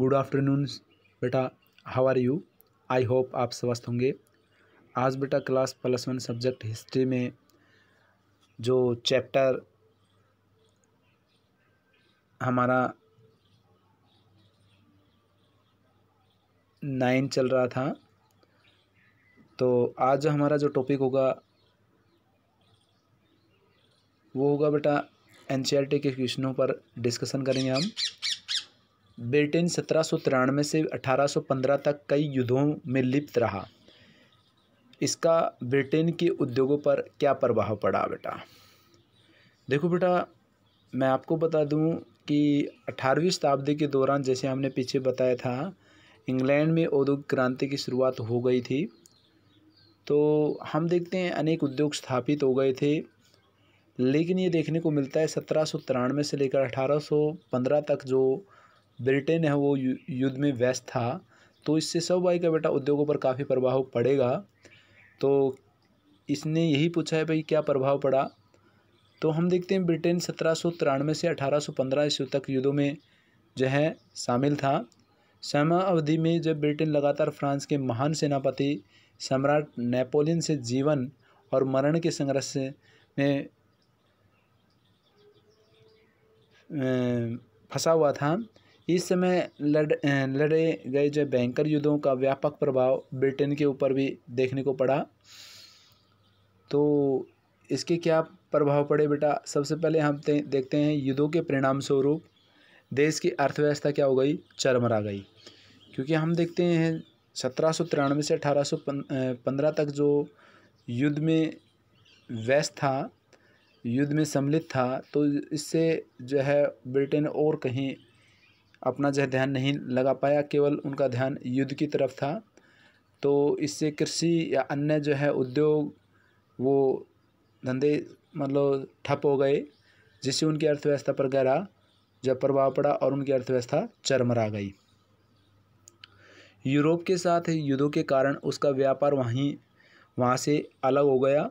good afternoon बेटा how are you I hope आप स्वस्थ होंगे आज बेटा class plus one subject history में जो चैप्टर हमारा नाइन चल रहा था तो आज हमारा जो टॉपिक होगा वो होगा बेटा एन के क्वेश्चनों पर डिस्कशन करेंगे हम ब्रिटेन सत्रह सौ तिरानवे से अठारह सौ पंद्रह तक कई युद्धों में लिप्त रहा इसका ब्रिटेन के उद्योगों पर क्या प्रभाव पड़ा बेटा देखो बेटा मैं आपको बता दूं कि अठारहवीं शताब्दी के दौरान जैसे हमने पीछे बताया था इंग्लैंड में औद्योगिक क्रांति की शुरुआत हो गई थी तो हम देखते हैं अनेक उद्योग स्थापित हो गए थे लेकिन ये देखने को मिलता है सत्रह सौ तिरानवे से लेकर अठारह सौ पंद्रह तक जो ब्रिटेन है वो युद्ध में व्यस्त था तो इससे भाई का बेटा उद्योगों पर काफ़ी प्रभाव पड़ेगा तो इसने यही पूछा है भाई क्या प्रभाव पड़ा तो हम देखते हैं ब्रिटेन सत्रह सौ तिरानवे से अठारह सौ पंद्रह ईस्वी तक युद्धों में जो है शामिल था समा अवधि में जब ब्रिटेन लगातार फ्रांस के महान सेनापति सम्राट नेपोलियन से जीवन और मरण के संघर्ष में फंसा हुआ था इस समय लड़ लड़े गए जो भयंकर युद्धों का व्यापक प्रभाव ब्रिटेन के ऊपर भी देखने को पड़ा तो इसके क्या प्रभाव पड़े बेटा सबसे पहले हम देखते हैं युद्धों के परिणाम स्वरूप देश की अर्थव्यवस्था क्या हो गई चरमरा गई क्योंकि हम देखते हैं सत्रह सौ तिरानवे से अठारह सौ पंद्रह तक जो युद्ध में व्यस्त था युद्ध में सम्मिलित था तो इससे जो है ब्रिटेन और कहीं अपना जो है ध्यान नहीं लगा पाया केवल उनका ध्यान युद्ध की तरफ था तो इससे कृषि या अन्य जो है उद्योग वो धंधे मतलब ठप हो गए जिससे उनकी अर्थव्यवस्था पर गहरा जब प्रभाव पड़ा और उनकी अर्थव्यवस्था चरमरा गई यूरोप के साथ युद्धों के कारण उसका व्यापार वहीं वहाँ से अलग हो गया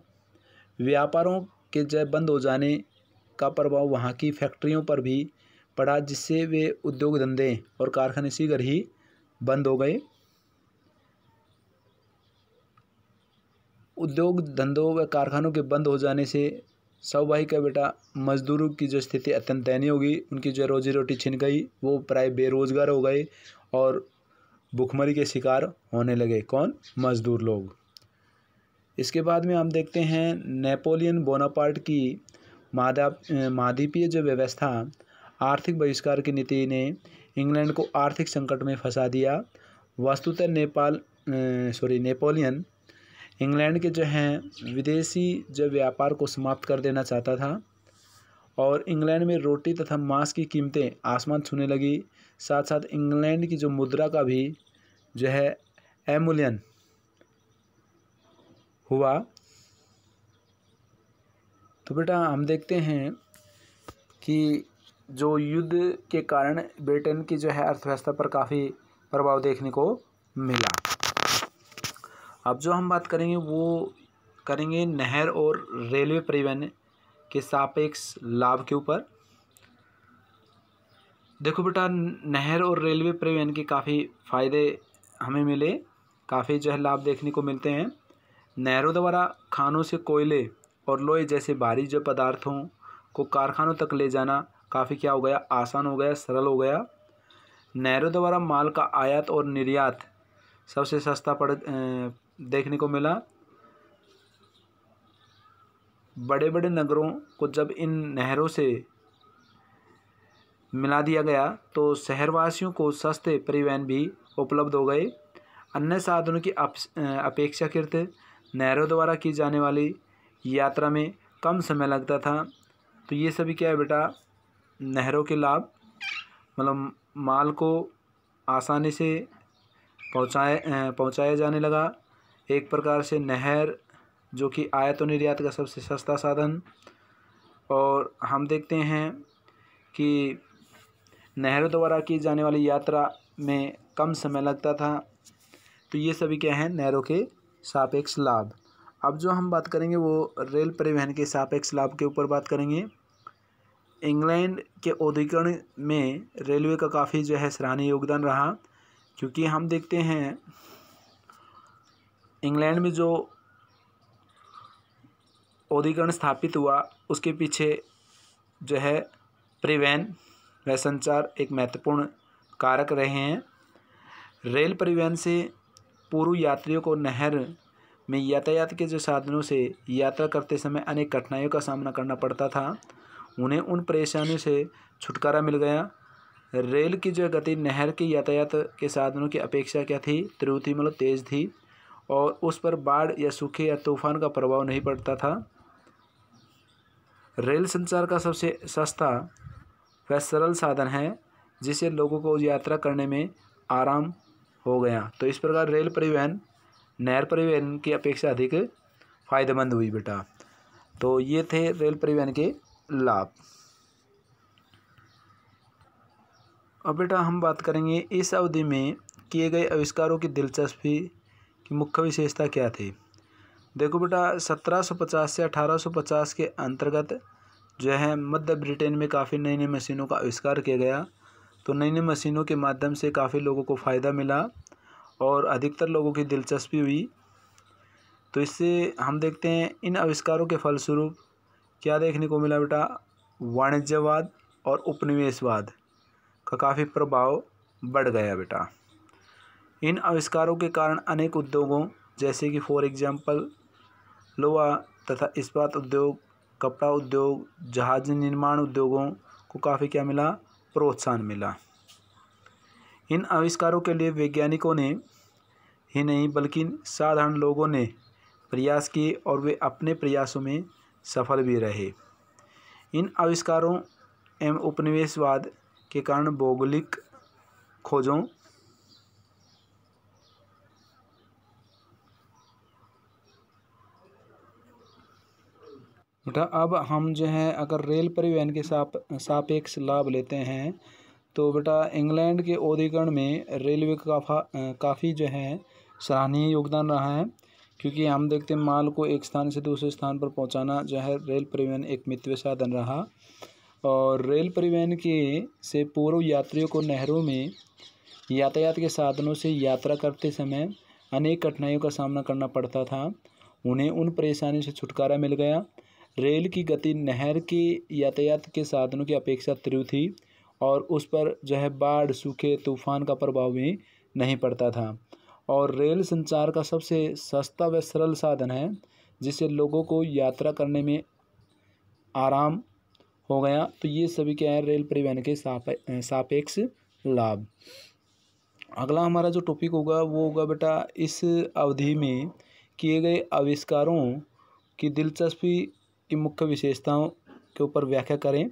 व्यापारों के जय बंद हो जाने का प्रभाव वहाँ की फैक्ट्रियों पर भी पड़ा जिससे वे उद्योग धंधे और कारखाने शीघ्र ही बंद हो गए उद्योग धंधों व कारखानों के बंद हो जाने से सौभाई का बेटा मजदूरों की जो स्थिति अत्यंत दयनीय होगी उनकी जो रोजी रोटी छिन गई वो प्राय बेरोजगार हो गए और भुखमरी के शिकार होने लगे कौन मजदूर लोग इसके बाद में हम देखते हैं नेपोलियन बोनापार्ट की मादा महाद्वीपीय जो व्यवस्था आर्थिक बहिष्कार की नीति ने इंग्लैंड को आर्थिक संकट में फंसा दिया वस्तुतः नेपाल सॉरी नेपोलियन इंग्लैंड के जो हैं विदेशी जो व्यापार को समाप्त कर देना चाहता था और इंग्लैंड में रोटी तथा मांस की कीमतें आसमान छूने लगी साथ साथ इंग्लैंड की जो मुद्रा का भी जो है एमुलियन हुआ तो बेटा हम देखते हैं कि जो युद्ध के कारण ब्रिटेन की जो है अर्थव्यवस्था पर काफ़ी प्रभाव देखने को मिला अब जो हम बात करेंगे वो करेंगे नहर और रेलवे परिवहन के सापेक्ष लाभ के ऊपर देखो बेटा नहर और रेलवे परिवहन के काफ़ी फ़ायदे हमें मिले काफ़ी जो है लाभ देखने को मिलते हैं नहरों द्वारा खानों से कोयले और लोहे जैसे भारी जो पदार्थों को कारखानों तक ले जाना काफ़ी क्या हो गया आसान हो गया सरल हो गया नेहरू द्वारा माल का आयात और निर्यात सबसे सस्ता पड़ देखने को मिला बड़े बड़े नगरों को जब इन नहरों से मिला दिया गया तो शहरवासियों को सस्ते परिवहन भी उपलब्ध हो गए अन्य साधनों की अपेक्षाकृत नहरों द्वारा की जाने वाली यात्रा में कम समय लगता था तो ये सभी क्या है बेटा नहरों के लाभ मतलब माल को आसानी से पहुँचाए पहुँचाया जाने लगा एक प्रकार से नहर जो कि आयत और निर्यात का सबसे सस्ता साधन और हम देखते हैं कि नहरों द्वारा की जाने वाली यात्रा में कम समय लगता था तो ये सभी क्या हैं नहरों के सापेक्ष लाभ अब जो हम बात करेंगे वो रेल परिवहन के सापेक्ष लाभ के ऊपर बात करेंगे इंग्लैंड के औद्योगिकरण में रेलवे का काफ़ी जो है सराहनीय योगदान रहा क्योंकि हम देखते हैं इंग्लैंड में जो औद्योगिकरण स्थापित हुआ उसके पीछे जो है परिवहन व संचार एक महत्वपूर्ण कारक रहे हैं रेल परिवहन से पूर्व यात्रियों को नहर में यातायात के जो साधनों से यात्रा करते समय अनेक कठिनाइयों का सामना करना पड़ता था उन्हें उन परेशानियों से छुटकारा मिल गया रेल की जो गति नहर के यातायात के साधनों की अपेक्षा क्या थी तीव्र थी मतलब तेज़ थी और उस पर बाढ़ या सूखे या तूफान का प्रभाव नहीं पड़ता था रेल संचार का सबसे सस्ता व सरल साधन है जिसे लोगों को यात्रा करने में आराम हो गया तो इस प्रकार रेल परिवहन नहर परिवहन की अपेक्षा अधिक फ़ायदेमंद हुई बेटा तो ये थे रेल परिवहन के लाभ अब बेटा हम बात करेंगे इस अवधि में किए गए आविष्कारों की दिलचस्पी की मुख्य विशेषता क्या थी देखो बेटा 1750 से 1850 के अंतर्गत जो है मध्य ब्रिटेन में काफ़ी नई नई मशीनों का आविष्कार किया गया तो नई नई मशीनों के माध्यम से काफ़ी लोगों को फ़ायदा मिला और अधिकतर लोगों की दिलचस्पी हुई तो इससे हम देखते हैं इन आविष्कारों के फलस्वरूप क्या देखने को मिला बेटा वाणिज्यवाद और उपनिवेशवाद का काफ़ी प्रभाव बढ़ गया बेटा इन आविष्कारों के कारण अनेक उद्योगों जैसे कि फॉर एग्जांपल लोहा तथा इस्पात उद्योग कपड़ा उद्योग जहाज निर्माण उद्योगों को काफ़ी क्या मिला प्रोत्साहन मिला इन आविष्कारों के लिए वैज्ञानिकों ने ही नहीं बल्कि साधारण लोगों ने प्रयास किए और वे अपने प्रयासों में सफल भी रहे इन आविष्कारों एवं उपनिवेशवाद के कारण भौगोलिक खोजों बेटा अब हम जो है अगर रेल परिवहन के साप सापेक्ष लाभ लेते हैं तो बेटा इंग्लैंड के औद्योगिकरण में रेलवे का काफ़ी जो है सराहनीय योगदान रहा है क्योंकि हम देखते हैं माल को एक स्थान से दूसरे स्थान पर पहुंचाना जो है रेल परिवहन एक मित्व साधन रहा और रेल परिवहन के से पूर्व यात्रियों को नहरों में यातायात के साधनों से यात्रा करते समय अनेक कठिनाइयों का सामना करना पड़ता था उन्हें उन परेशानियों से छुटकारा मिल गया रेल की गति नहर के यातायात के साधनों की अपेक्षा त्रिव थी और उस पर जो है बाढ़ सूखे तूफान का प्रभाव भी नहीं पड़ता था और रेल संचार का सबसे सस्ता व सरल साधन है जिससे लोगों को यात्रा करने में आराम हो गया तो ये सभी क्या है रेल परिवहन के सापे सापेक्ष लाभ अगला हमारा जो टॉपिक होगा वो होगा बेटा इस अवधि में किए गए आविष्कारों की दिलचस्पी की मुख्य विशेषताओं के ऊपर व्याख्या करें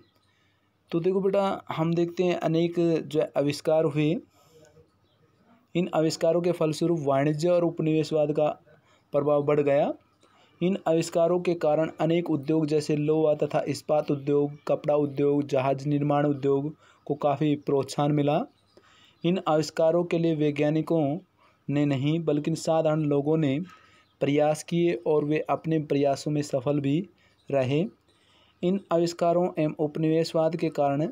तो देखो बेटा हम देखते हैं अनेक जो आविष्कार हुए इन आविष्कारों के फलस्वरूप वाणिज्य और उपनिवेशवाद का प्रभाव बढ़ गया इन आविष्कारों के कारण अनेक उद्योग जैसे लोहा तथा इस्पात उद्योग कपड़ा उद्योग जहाज निर्माण उद्योग को काफ़ी प्रोत्साहन मिला इन आविष्कारों के लिए वैज्ञानिकों ने नहीं बल्कि साधारण लोगों ने प्रयास किए और वे अपने प्रयासों में सफल भी रहे इन आविष्कारों एवं उपनिवेशवाद के कारण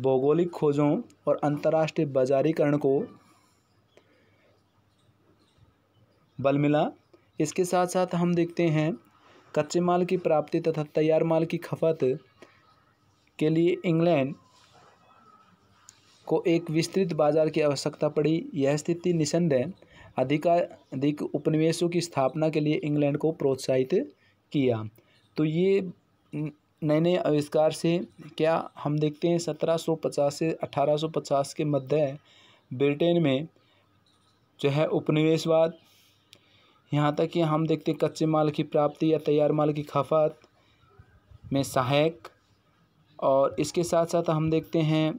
भौगोलिक खोजों और अंतर्राष्ट्रीय बाजारीकरण को बल मिला इसके साथ साथ हम देखते हैं कच्चे माल की प्राप्ति तथा तैयार माल की खपत के लिए इंग्लैंड को एक विस्तृत बाजार की आवश्यकता पड़ी यह स्थिति निसंदेह अधिकाधिक उपनिवेशों की स्थापना के लिए इंग्लैंड को प्रोत्साहित किया तो ये नए नए आविष्कार से क्या हम देखते हैं 1750 से 1850 के मध्य ब्रिटेन में जो है उपनिवेशवाद यहाँ तक कि हम देखते हैं कच्चे माल की प्राप्ति या तैयार माल की खपत में सहायक और इसके साथ साथ हम देखते हैं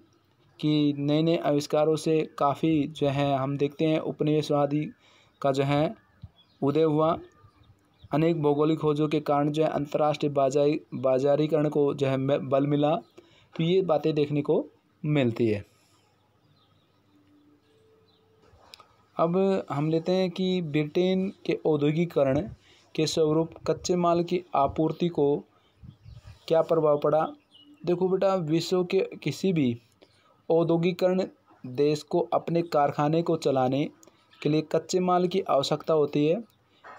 कि नए नए आविष्कारों से काफ़ी जो है हम देखते हैं उपनिवेशवादी का जो है उदय हुआ अनेक भौगोलिक खोजों के कारण जो है अंतर्राष्ट्रीय बाजारी बाजारीकरण को जो है बल मिला तो ये बातें देखने को मिलती है अब हम लेते हैं कि ब्रिटेन के औद्योगिकरण के स्वरूप कच्चे माल की आपूर्ति को क्या प्रभाव पड़ा देखो बेटा विश्व के किसी भी औद्योगिकरण देश को अपने कारखाने को चलाने के लिए कच्चे माल की आवश्यकता होती है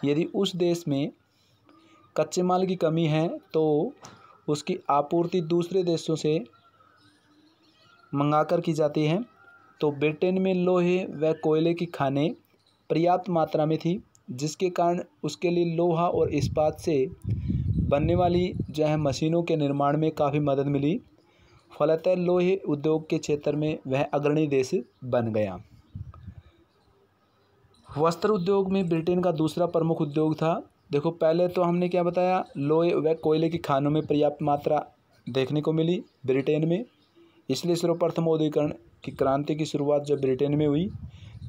यदि उस देश में कच्चे माल की कमी है तो उसकी आपूर्ति दूसरे देशों से मंगाकर की जाती है तो ब्रिटेन में लोहे व कोयले की खाने पर्याप्त मात्रा में थी जिसके कारण उसके लिए लोहा और इस्पात से बनने वाली जो है मशीनों के निर्माण में काफ़ी मदद मिली फलतः लोहे उद्योग के क्षेत्र में वह अग्रणी देश बन गया वस्त्र उद्योग में ब्रिटेन का दूसरा प्रमुख उद्योग था देखो पहले तो हमने क्या बताया लोहे व कोयले की खानों में पर्याप्त मात्रा देखने को मिली ब्रिटेन में इसलिए सर्वप्रथम औद्योगिकरण कि क्रांति की शुरुआत जब ब्रिटेन में हुई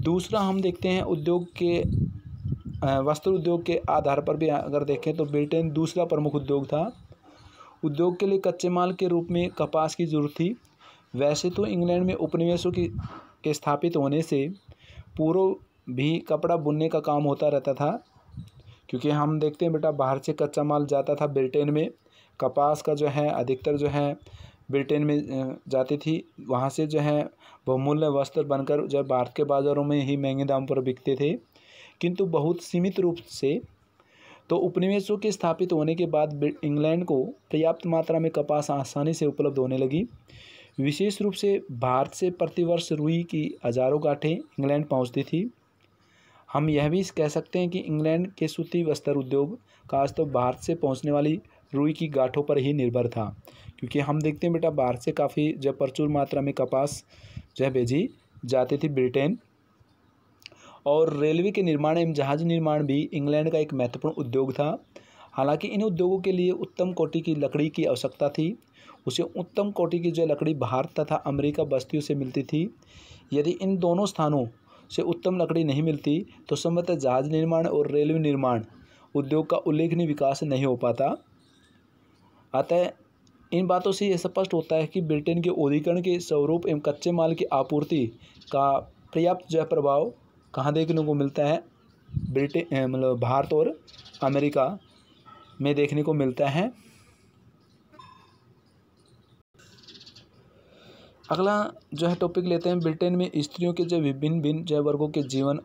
दूसरा हम देखते हैं उद्योग के वस्त्र उद्योग के आधार पर भी अगर देखें तो ब्रिटेन दूसरा प्रमुख उद्योग था उद्योग के लिए कच्चे माल के रूप में कपास की जरूरत थी वैसे तो इंग्लैंड में उपनिवेशों की के स्थापित होने से पूर्व भी कपड़ा बुनने का काम होता रहता था क्योंकि हम देखते हैं बेटा बाहर से कच्चा माल जाता था ब्रिटेन में कपास का जो है अधिकतर जो है ब्रिटेन में जाती थी वहाँ से जो है बहुमूल्य वस्त्र बनकर जो भारत के बाज़ारों में ही महंगे दाम पर बिकते थे किंतु बहुत सीमित रूप से तो उपनिवेशों के स्थापित होने के बाद इंग्लैंड को पर्याप्त मात्रा में कपास आसानी से उपलब्ध होने लगी विशेष रूप से भारत से प्रतिवर्ष रुई की हजारों गाठें इंग्लैंड पहुंचती थी हम यह भी कह सकते हैं कि इंग्लैंड के सूती वस्त्र उद्योग खासतौर तो भारत से पहुंचने वाली रुई की गांठों पर ही निर्भर था क्योंकि हम देखते हैं बेटा बाहर से काफ़ी जब प्रचुर मात्रा में कपास जो है भेजी जाती थी ब्रिटेन और रेलवे के निर्माण एवं जहाज निर्माण भी इंग्लैंड का एक महत्वपूर्ण उद्योग था हालांकि इन उद्योगों के लिए उत्तम कोटि की लकड़ी की आवश्यकता थी उसे उत्तम कोटि की जो लकड़ी भारत तथा अमेरिका बस्तियों से मिलती थी यदि इन दोनों स्थानों से उत्तम लकड़ी नहीं मिलती तो संभवतः जहाज निर्माण और रेलवे निर्माण उद्योग का उल्लेखनीय विकास नहीं हो पाता अतः इन बातों से यह स्पष्ट होता है कि ब्रिटेन के औदीकरण के स्वरूप एवं कच्चे माल की आपूर्ति का पर्याप्त जो है प्रभाव कहाँ देखने को मिलता है ब्रिटेन मतलब भारत और अमेरिका में देखने को मिलता है अगला जो है टॉपिक लेते हैं ब्रिटेन में स्त्रियों के जो विभिन्न भिन्न जो वर्गों के जीवन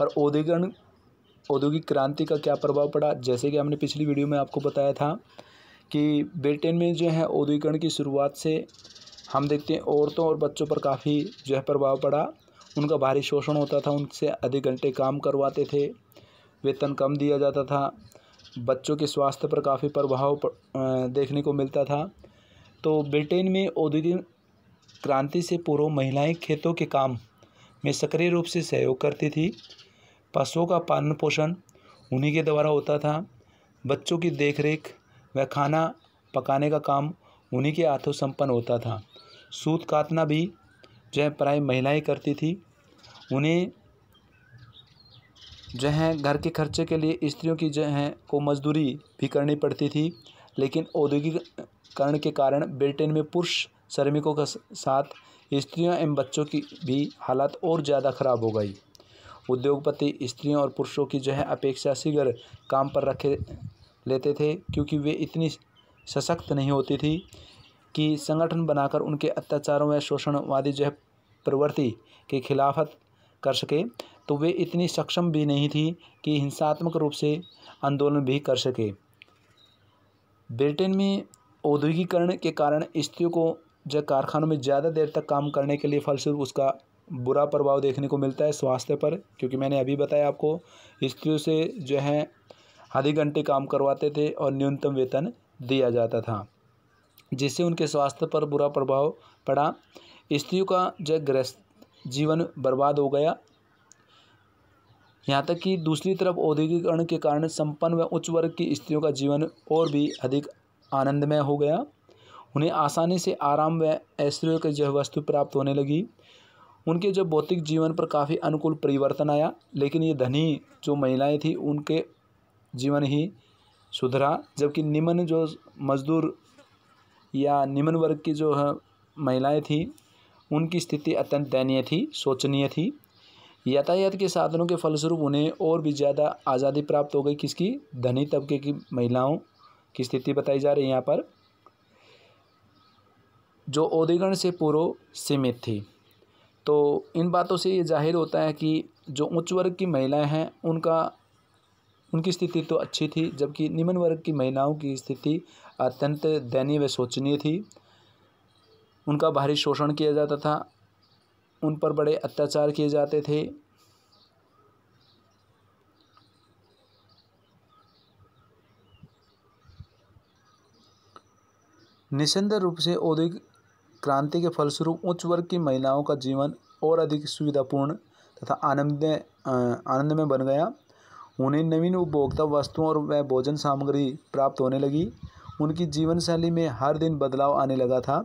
पर औद्योगिकरण औद्योगिक क्रांति का क्या प्रभाव पड़ा जैसे कि हमने पिछली वीडियो में आपको बताया था कि ब्रिटेन में जो है औद्योगिकरण की शुरुआत से हम देखते हैं औरतों और बच्चों पर काफ़ी जो है प्रभाव पड़ा उनका भारी शोषण होता था उनसे अधिक घंटे काम करवाते थे वेतन कम दिया जाता था बच्चों के स्वास्थ्य पर काफ़ी प्रभाव देखने को मिलता था तो ब्रिटेन में औद्योगिक क्रांति से पूर्व महिलाएं खेतों के काम में सक्रिय रूप से सहयोग करती थी पशुओं का पालन पोषण उन्हीं के द्वारा होता था बच्चों की देखरेख वह खाना पकाने का काम उन्हीं के हाथों संपन्न होता था सूत कातना भी जो है प्राय महिलाएं करती थी उन्हें जो है घर के खर्चे के लिए स्त्रियों की जो है को मजदूरी भी करनी पड़ती थी लेकिन औद्योगिकरण के कारण ब्रिटेन में पुरुष श्रमिकों के साथ स्त्रियों एवं बच्चों की भी हालत और ज़्यादा ख़राब हो गई उद्योगपति स्त्रियों और पुरुषों की जो है अपेक्षा शीघ्र काम पर रखे लेते थे क्योंकि वे इतनी सशक्त नहीं होती थी कि संगठन बनाकर उनके अत्याचारों या शोषणवादी जो है प्रवृत्ति के खिलाफत कर सके तो वे इतनी सक्षम भी नहीं थी कि हिंसात्मक रूप से आंदोलन भी कर सके ब्रिटेन में औद्योगिकरण के कारण स्त्रियों को जब कारखानों में ज़्यादा देर तक काम करने के लिए फलस्वरूप उसका बुरा प्रभाव देखने को मिलता है स्वास्थ्य पर क्योंकि मैंने अभी बताया आपको स्त्रियों से जो है आधे घंटे काम करवाते थे और न्यूनतम वेतन दिया जाता था जिससे उनके स्वास्थ्य पर बुरा प्रभाव पड़ा स्त्रियों का जब ग्रस्त जीवन बर्बाद हो गया यहाँ तक कि दूसरी तरफ औद्योगिकरण के कारण संपन्न व उच्च वर्ग की स्त्रियों का जीवन और भी अधिक आनंदमय हो गया उन्हें आसानी से आराम व ऐश्वर्य की जो वस्तु प्राप्त होने लगी उनके जो भौतिक जीवन पर काफ़ी अनुकूल परिवर्तन आया लेकिन ये धनी जो महिलाएं थी उनके जीवन ही सुधरा जबकि निम्न जो मजदूर या निम्न वर्ग की जो महिलाएं थीं उनकी स्थिति अत्यंत दयनीय थी शोचनीय थी यातायात के साधनों के फलस्वरूप उन्हें और भी ज़्यादा आज़ादी प्राप्त हो गई किसकी धनी तबके की महिलाओं की स्थिति बताई जा रही है यहाँ पर जो औद्योगिकरण से पूर्व सीमित थी तो इन बातों से ये जाहिर होता है कि जो उच्च वर्ग की महिलाएं हैं उनका उनकी स्थिति तो अच्छी थी जबकि निम्न वर्ग की महिलाओं की स्थिति अत्यंत दयनीय व शोचनीय थी उनका भारी शोषण किया जाता था उन पर बड़े अत्याचार किए जाते थे निस्संदेह रूप से औद्योगिक क्रांति के फलस्वरूप उच्च वर्ग की महिलाओं का जीवन और अधिक सुविधापूर्ण तथा आनंद आनंद में बन गया उन्हें नवीन उपभोक्ता वस्तुओं और वह भोजन सामग्री प्राप्त होने लगी उनकी जीवन शैली में हर दिन बदलाव आने लगा था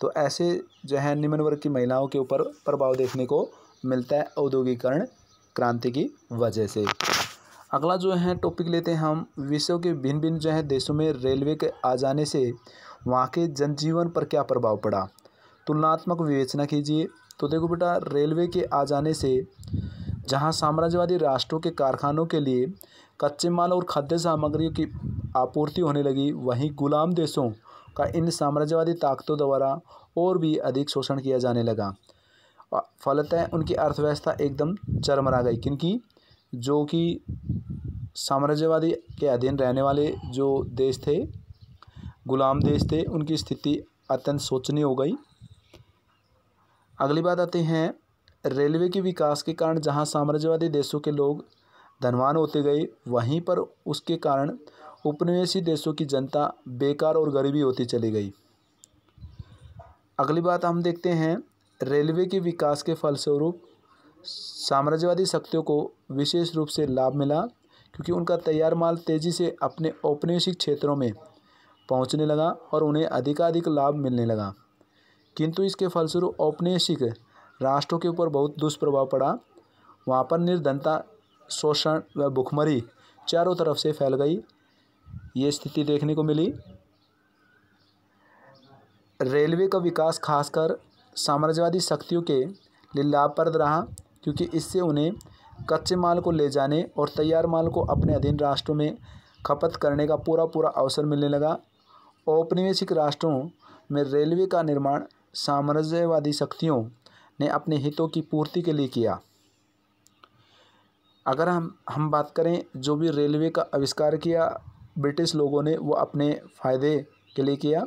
तो ऐसे जो है निम्न वर्ग की महिलाओं के ऊपर प्रभाव देखने को मिलता है औद्योगिकरण क्रांति की वजह से अगला जो है टॉपिक लेते हैं हम विश्व के भिन्न भिन्न जो है देशों में रेलवे के आ जाने से वहाँ के जनजीवन पर क्या प्रभाव पड़ा तुलनात्मक विवेचना कीजिए तो देखो बेटा रेलवे के आ जाने से जहाँ साम्राज्यवादी राष्ट्रों के कारखानों के लिए कच्चे माल और खाद्य सामग्रियों की आपूर्ति होने लगी वहीं गुलाम देशों का इन साम्राज्यवादी ताकतों द्वारा और भी अधिक शोषण किया जाने लगा फलतः उनकी अर्थव्यवस्था एकदम चरमरा गई क्योंकि जो कि साम्राज्यवादी के अधीन रहने वाले जो देश थे गुलाम देश थे उनकी स्थिति अत्यंत शोचनीय हो गई अगली बात आती हैं रेलवे के विकास के कारण जहाँ साम्राज्यवादी देशों के लोग धनवान होते गए वहीं पर उसके कारण उपनिवेशी देशों की जनता बेकार और गरीबी होती चली गई अगली बात हम देखते हैं रेलवे के विकास के फलस्वरूप साम्राज्यवादी शक्तियों को विशेष रूप से लाभ मिला क्योंकि उनका तैयार माल तेज़ी से अपने औपनिवेशिक क्षेत्रों में पहुंचने लगा और उन्हें अधिकाधिक लाभ मिलने लगा किंतु इसके फलस्वरूप औपनिवेशिक राष्ट्रों के ऊपर बहुत दुष्प्रभाव पड़ा वहाँ पर निर्धनता शोषण व भुखमरी चारों तरफ से फैल गई ये स्थिति देखने को मिली रेलवे का विकास खासकर साम्राज्यवादी शक्तियों के लिए लाभप्रद रहा क्योंकि इससे उन्हें कच्चे माल को ले जाने और तैयार माल को अपने अधीन राष्ट्रों में खपत करने का पूरा पूरा अवसर मिलने लगा औपनिवेशिक राष्ट्रों में रेलवे का निर्माण साम्राज्यवादी शक्तियों ने अपने हितों की पूर्ति के लिए किया अगर हम हम बात करें जो भी रेलवे का आविष्कार किया ब्रिटिश लोगों ने वो अपने फ़ायदे के लिए किया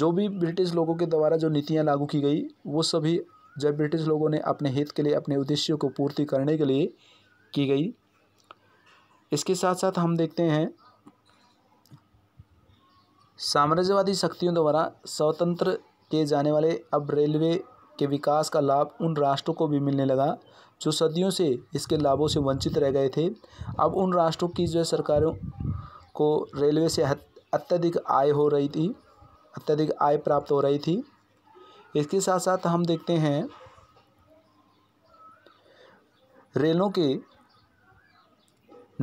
जो भी ब्रिटिश लोगों के द्वारा जो नीतियाँ लागू की गई वो सभी जब ब्रिटिश लोगों ने अपने हित के लिए अपने उद्देश्यों को पूर्ति करने के लिए की गई इसके साथ साथ हम देखते हैं साम्राज्यवादी शक्तियों द्वारा स्वतंत्र किए जाने वाले अब रेलवे के विकास का लाभ उन राष्ट्रों को भी मिलने लगा जो सदियों से इसके लाभों से वंचित रह गए थे अब उन राष्ट्रों की जो है सरकारों को रेलवे से अत्यधिक आय हो रही थी अत्यधिक आय प्राप्त हो रही थी इसके साथ साथ हम देखते हैं रेलों के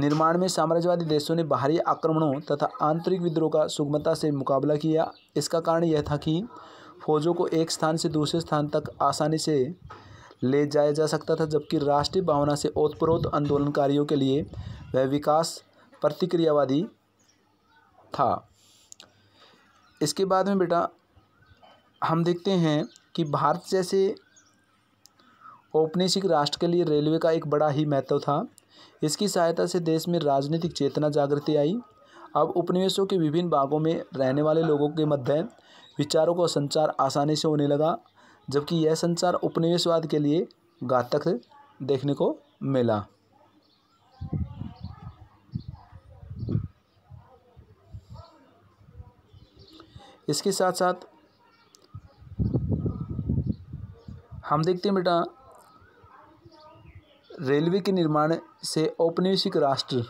निर्माण में साम्राज्यवादी देशों ने बाहरी आक्रमणों तथा आंतरिक विद्रोह का सुगमता से मुकाबला किया इसका कारण यह था कि फौजों को एक स्थान से दूसरे स्थान तक आसानी से ले जाया जा सकता था जबकि राष्ट्रीय भावना से ओतप्रोत आंदोलनकारियों के लिए वह विकास प्रतिक्रियावादी था इसके बाद में बेटा हम देखते हैं कि भारत जैसे औपनिवेशिक राष्ट्र के लिए रेलवे का एक बड़ा ही महत्व था इसकी सहायता से देश में राजनीतिक चेतना जागृति आई अब उपनिवेशों के विभिन्न भागों में रहने वाले लोगों के मध्य विचारों का संचार आसानी से होने लगा जबकि यह संचार उपनिवेशवाद के लिए घातक देखने को मिला इसके साथ साथ हम देखते हैं बेटा रेलवे के निर्माण से औपनिवेशिक राष्ट्र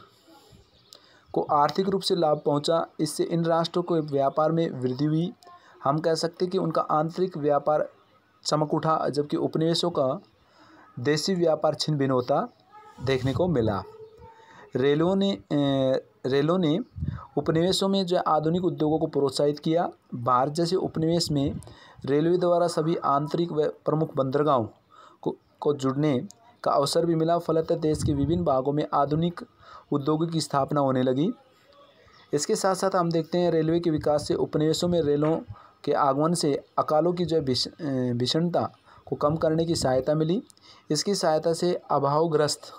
को आर्थिक रूप से लाभ पहुंचा इससे इन राष्ट्रों को व्यापार में वृद्धि हुई हम कह सकते हैं कि उनका आंतरिक व्यापार चमक उठा जबकि उपनिवेशों का देशी व्यापार छिन भिन होता देखने को मिला रेलों ने रेलों ने उपनिवेशों में जो आधुनिक उद्योगों को प्रोत्साहित किया भारत जैसे उपनिवेश में रेलवे द्वारा सभी आंतरिक व प्रमुख बंदरगाहों को को जुड़ने का अवसर भी मिला फलतः देश के विभिन्न भागों में आधुनिक उद्योगों की स्थापना होने लगी इसके साथ साथ हम देखते हैं रेलवे के विकास से उपनिवेशों में रेलों के आगमन से अकालों की जो भीषणता को कम करने की सहायता मिली इसकी सहायता से अभावग्रस्त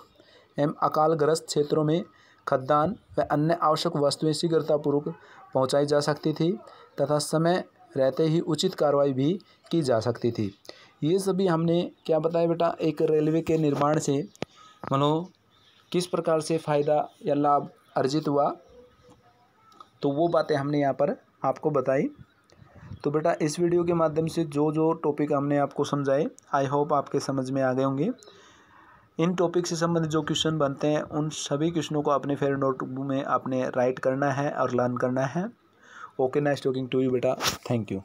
एवं अकालग्रस्त क्षेत्रों में खद्दान व अन्य आवश्यक वस्तुएं शीघ्रतापूर्वक पहुंचाई जा सकती थी तथा समय रहते ही उचित कार्रवाई भी की जा सकती थी ये सभी हमने क्या बताया बेटा एक रेलवे के निर्माण से मनो किस प्रकार से फ़ायदा या लाभ अर्जित हुआ तो वो बातें हमने यहाँ पर आपको बताई तो बेटा इस वीडियो के माध्यम से जो जो टॉपिक हमने आपको समझाए आई होप आपके समझ में आ गए होंगे इन टॉपिक से संबंधित जो क्वेश्चन बनते हैं उन सभी क्वेश्चनों को अपने फेयर नोटबुक में आपने राइट करना है और लर्न करना है okay nice talking to you बेटा थैंक यू